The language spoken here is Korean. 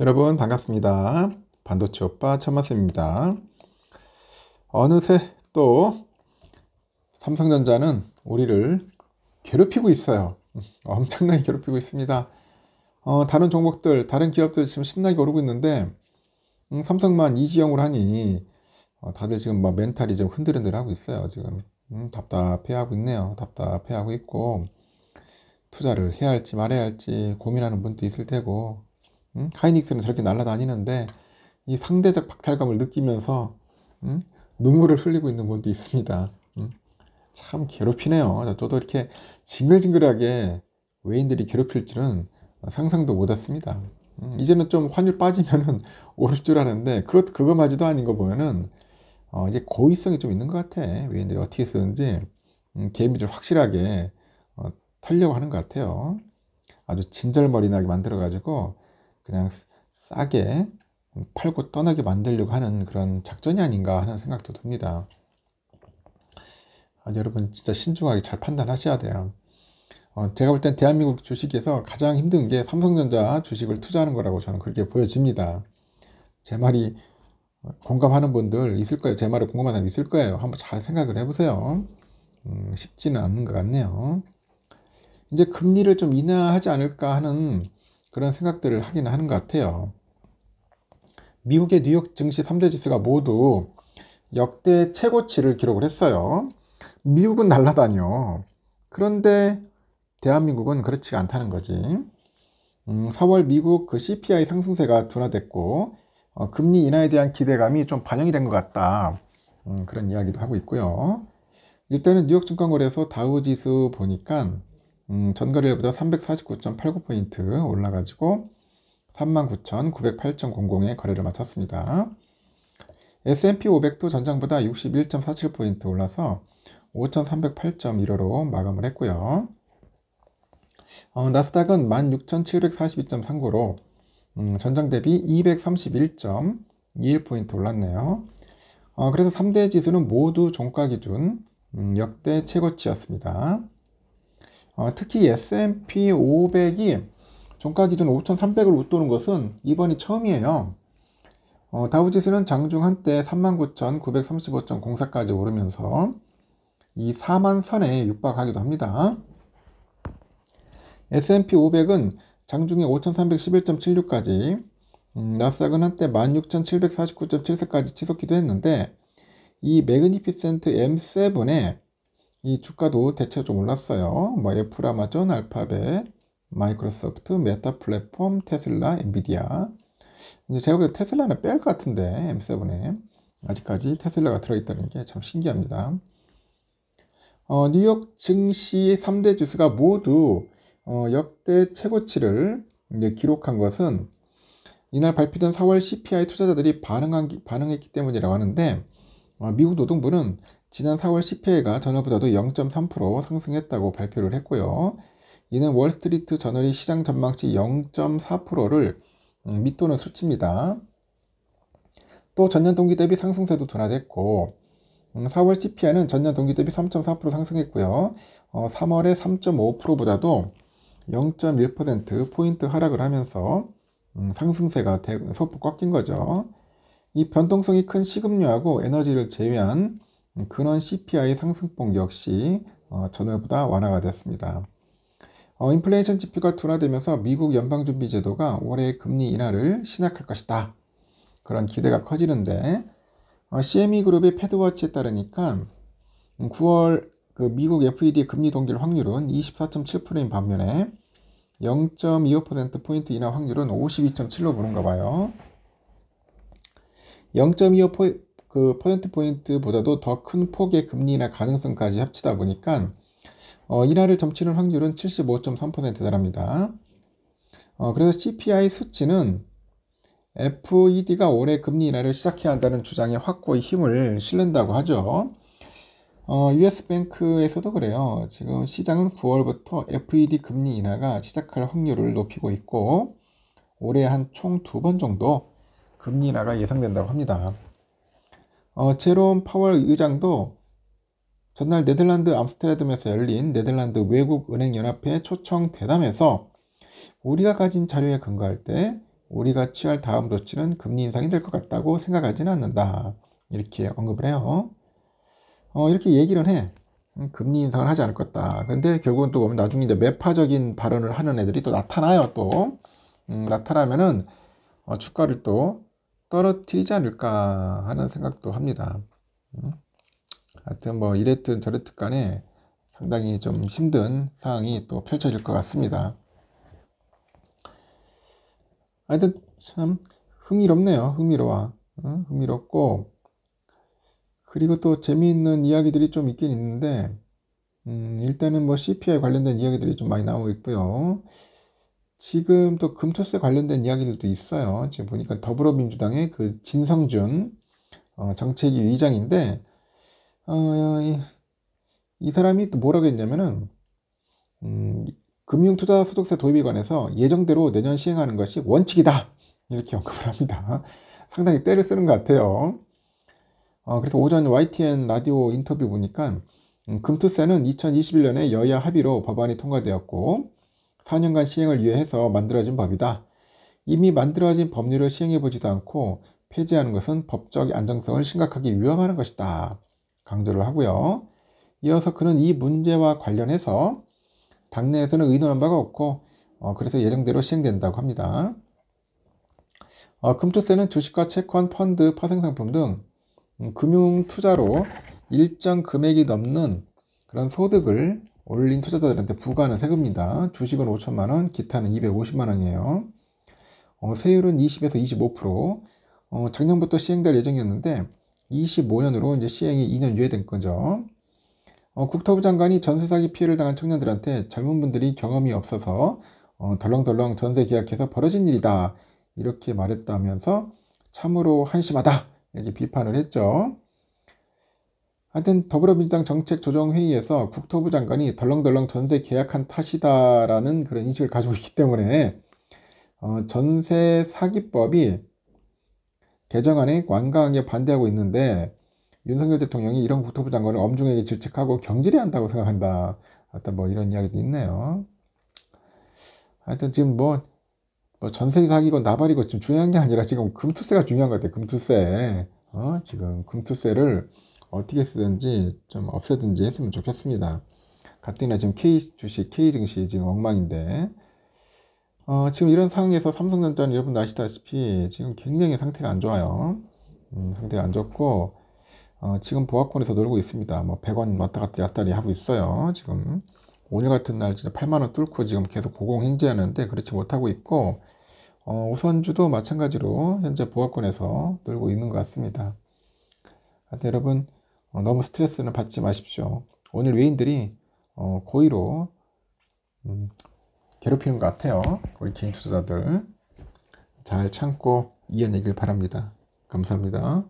여러분 반갑습니다. 반도체 오빠 천마쌤입니다. 어느새 또 삼성전자는 우리를 괴롭히고 있어요. 음, 엄청나게 괴롭히고 있습니다. 어, 다른 종목들, 다른 기업들 지금 신나게 오르고 있는데 음, 삼성만 이지형으로 하니 어, 다들 지금 막 멘탈이 좀 흔들흔들하고 있어요. 지금 음, 답답해하고 있네요. 답답해하고 있고 투자를 해야 할지 말아야 할지 고민하는 분도 있을 테고 음? 하이닉스는 저렇게 날아다니는데 이 상대적 박탈감을 느끼면서 음? 눈물을 흘리고 있는 분도 있습니다. 음? 참 괴롭히네요. 저도 이렇게 징글징글하게 외인들이 괴롭힐 줄은 상상도 못했습니다. 이제는 좀 환율 빠지면은 오를 줄 아는데 그것 그거마저도 아닌 거 보면은 어, 이제 고의성이 좀 있는 것 같아. 외인들이 어떻게 쓰는지 음, 개미 좀 확실하게 어, 털려고 하는 것 같아요. 아주 진절머리 나게 만들어가지고 그냥 싸게 팔고 떠나게 만들려고 하는 그런 작전이 아닌가 하는 생각도 듭니다. 아, 여러분 진짜 신중하게 잘 판단하셔야 돼요. 어, 제가 볼 땐 대한민국 주식에서 가장 힘든 게 삼성전자 주식을 투자하는 거라고 저는 그렇게 보여집니다. 제 말이 공감하는 분들 있을 거예요. 제 말에 공감하는 사람 있을 거예요. 한번 잘 생각을 해보세요. 음, 쉽지는 않는 것 같네요. 이제 금리를 좀 인하하지 않을까 하는 그런 생각들을 하긴 하는 것 같아요. 미국의 뉴욕 증시 3대 지수가 모두 역대 최고치를 기록을 했어요. 미국은 날라다녀. 그런데 대한민국은 그렇지 않다는 거지. 음, 4월 미국 그 CPI 상승세가 둔화됐고 어, 금리 인하에 대한 기대감이 좀 반영이 된 것 같다. 음, 그런 이야기도 하고 있고요. 일단은 뉴욕증권거래소 다우지수 보니까 음, 전거래일보다 349.89포인트 올라가지고 39,908.00에 거래를 마쳤습니다. S&P 500도 전장보다 61.47포인트 올라서 5,308.15로 마감을 했고요. 어, 나스닥은 16,742.39로 음, 전장 대비 231.21포인트 올랐네요. 어, 그래서 3대 지수는 모두 종가 기준 음, 역대 최고치였습니다. 어, 특히 S&P 500이 종가 기준 5,300을 웃도는 것은 이번이 처음이에요. 어, 다우지수는 장중 한때 39,935.04까지 오르면서 이 4만 선에 육박하기도 합니다. S&P 500은 장중에 5,311.76까지 음, 나스닥은 한때 16,749.74까지 치솟기도 했는데 이 매그니피센트 m 7에 이 주가도 대체 좀 올랐어요. 뭐 애플, 아마존, 알파벳, 마이크로소프트, 메타 플랫폼, 테슬라, 엔비디아. 이제 제가 볼 테슬라는 뺄 것 같은데 M7에 아직까지 테슬라가 들어있다는 게 참 신기합니다. 어, 뉴욕 증시 3대 지수가 모두 어, 역대 최고치를 기록한 것은 이날 발표된 4월 CPI 투자자들이 반응한, 반응했기 때문이라고 하는데 어, 미국 노동부는 지난 4월 CPI가 전월보다도 0.3% 상승했다고 발표를 했고요. 이는 월스트리트 저널이 시장 전망치 0.4%를 음, 밑도는 수치입니다. 또 전년 동기 대비 상승세도 둔화됐고 4월 음, CPI는 전년 동기 대비 3.4% 상승했고요. 3월에 3.5%보다도 0.1%포인트 하락을 하면서 음, 상승세가 소폭 꺾인 거죠. 이 변동성이 큰시음료하고 에너지를 제외한 근원 CPI 상승폭 역시 어, 전월보다 완화가 됐습니다. 어, 인플레이션 지표가 둔화되면서 미국 연방준비제도가 올해 금리 인하를 시작할 것이다. 그런 기대가 커지는데 어, CME 그룹의 패드워치에 따르니까 9월 그 미국 FED 금리 동결 확률은 24.7%인 반면에 0.25%포인트 인하 확률은 52.7로 보는가 봐요. 그 퍼센트 포인트보다도 더 큰 폭의 금리나 가능성까지 합치다 보니까 어, 인하를 점치는 확률은 75.3% 달합니다. 어, 그래서 CPI 수치는 FED가 올해 금리 인하를 시작해야 한다는 주장에 확고히 힘을 실른다고 하죠. 어, US뱅크에서도 그래요. 지금 시장은 9월부터 FED 금리 인하가 시작할 확률을 높이고 있고 올해 한 총 두 번 정도 금리 인하가 예상된다고 합니다. 어, 제롬 파월 의장도 전날 네덜란드 암스테르담에서 열린 네덜란드 외국은행연합회 초청 대담에서 우리가 가진 자료에 근거할 때 우리가 취할 다음 조치는 금리 인상이 될 것 같다고 생각하지는 않는다. 이렇게 언급을 해요. 어, 이렇게 얘기를 해. 음, 금리 인상을 하지 않을 것다. 근데 결국은 또 보면 나중에 이제 매파적인 발언을 하는 애들이 또 나타나요. 또 음, 나타나면은 어, 주가를 또 떨어뜨리지 않을까 하는 생각도 합니다. 음? 하여튼 뭐 이랬든 저랬든 간에 상당히 좀 힘든 상황이 또 펼쳐질 것 같습니다. 하여튼 참 흥미롭네요. 흥미로워. 응? 음, 흥미롭고 그리고 또 재미있는 이야기들이 좀 있긴 있는데 음, 일단은 뭐 CPI 관련된 이야기들이 좀 많이 나오고 있고요. 지금 또금토에 관련된 이야기들도 있어요. 지금 보니까 더불어민주당의 그 진성준 어, 정책위 의장인데 어, 이, 이, 사람이 또 뭐라고 했냐면은 음, 금융투자 소득세 도입에 관해서 예정대로 내년 시행하는 것이 원칙이다 이렇게 언급을 합니다. 상당히 때를 쓰는 것 같아요. 어, 그래서 오전 YTN 라디오 인터뷰 보니까 음, 금투세는 2021년에 여야 합의로 법안이 통과되었고 4년간 시행을 위해해서 만들어진 법이다. 이미 만들어진 법률을 시행해보지도 않고 폐지하는 것은 법적 안정성을 심각하게 위험하는 것이다. 강조를 하고요. 이어서 그는 이 문제와 관련해서 당내에서는 의논한 바가 없고 어, 그래서 예정대로 시행된다고 합니다. 어, 금투세는 주식과 채권, 펀드, 파생상품 등 음, 금융 투자로 일정 금액이 넘는 그런 소득을 올린 투자자들한테 부과하는 세금입니다. 주식은 5천만 원, 기타는 250만 원이에요. 어, 세율은 20에서 25%. 어, 작년부터 시행될 예정이었는데 25년으로 이제 시행이 2년 유예된 거죠. 어, 국토부 장관이 전세 사기 피해를 당한 청년들한테 젊은 분들이 경험이 없어서 어, 덜렁덜렁 전세 계약해서 벌어진 일이다 이렇게 말했다면서 참으로 한심하다 이렇게 비판을 했죠. 하여튼 더불어민주당 정책조정회의에서 국토부 장관이 덜렁덜렁 전세 계약한 탓이다라는 그런 인식을 가지고 있기 때문에 어, 전세 사기법이 개정안에 완강하게 반대하고 있는데 윤석열 대통령이 이런 국토부 장관을 엄중하게 질책하고 경질해야 한다고 생각한다. 하여튼 뭐 이런 이야기도 있네요. 하여튼 지금 뭐, 뭐 전세 사기건 나발이건 지금 중요한 게 아니라 지금 금투세가 중요한 것 같아요. 금투세. 어? 지금 금투세를 어떻게 쓰든지 좀 없애든지 했으면 좋겠습니다. 가뜩이나 지금 K 주식, K 증시 지금 엉망인데, 어, 지금 이런 상황에서 삼성전자는 여러분 아시다시피 지금 굉장히 상태가 안 좋아요. 음, 상태가 안 좋고, 어, 지금 보합권에서 놀고 있습니다. 뭐 100원 왔다 갔다 왔다리 하고 있어요. 지금 오늘 같은 날 진짜 8만 원 뚫고 지금 계속 고공행진하는데 그렇지 못하고 있고 어, 우선주도 마찬가지로 현재 보합권에서 놀고 있는 것 같습니다. 하여튼 여러분 어, 너무 스트레스는 받지 마십시오. 오늘 외인들이 어, 고의로 음, 괴롭히는 것 같아요. 우리 개인 투자자들 잘 참고 이겨내길 바랍니다. 감사합니다.